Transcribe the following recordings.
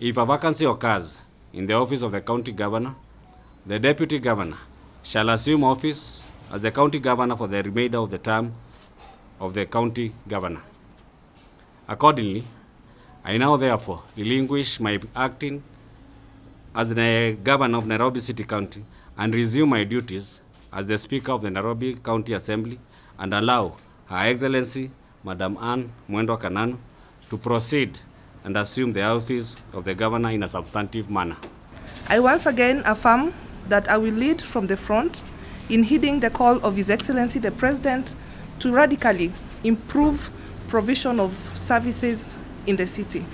If a vacancy occurs in the office of the county governor, the deputy governor shall assume office as the county governor for the remainder of the term of the county governor. Accordingly, I now therefore relinquish my acting as the governor of Nairobi City County and resume my duties as the Speaker of the Nairobi County Assembly and allow Her Excellency Madam Anne Mwendo Kanano to proceed and assume the office of the governor in a substantive manner. I once again affirm that I will lead from the front in heeding the call of His Excellency the President to radically improve provision of services in the city.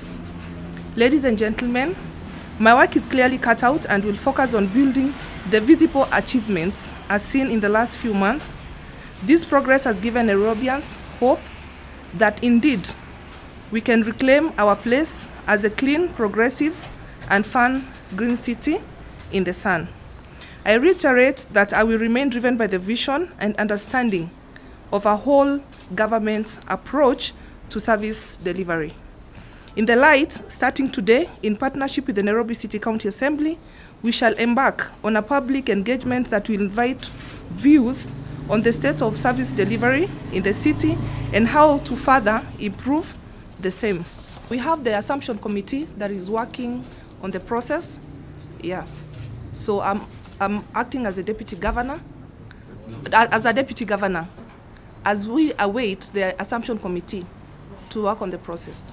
Ladies and gentlemen, my work is clearly cut out and will focus on building the visible achievements as seen in the last few months. This progress has given Nairobians hope that indeed we can reclaim our place as a clean, progressive, and fun green city in the sun. I reiterate that I will remain driven by the vision and understanding of a whole government's approach to service delivery. In the light, starting today, in partnership with the Nairobi City County Assembly, we shall embark on a public engagement that will invite views on the state of service delivery in the city and how to further improve the same. We have the assumption committee that is working on the process. Yeah. So I'm, I'm acting as a deputy governor, as a deputy governor, as we await the assumption committee to work on the process.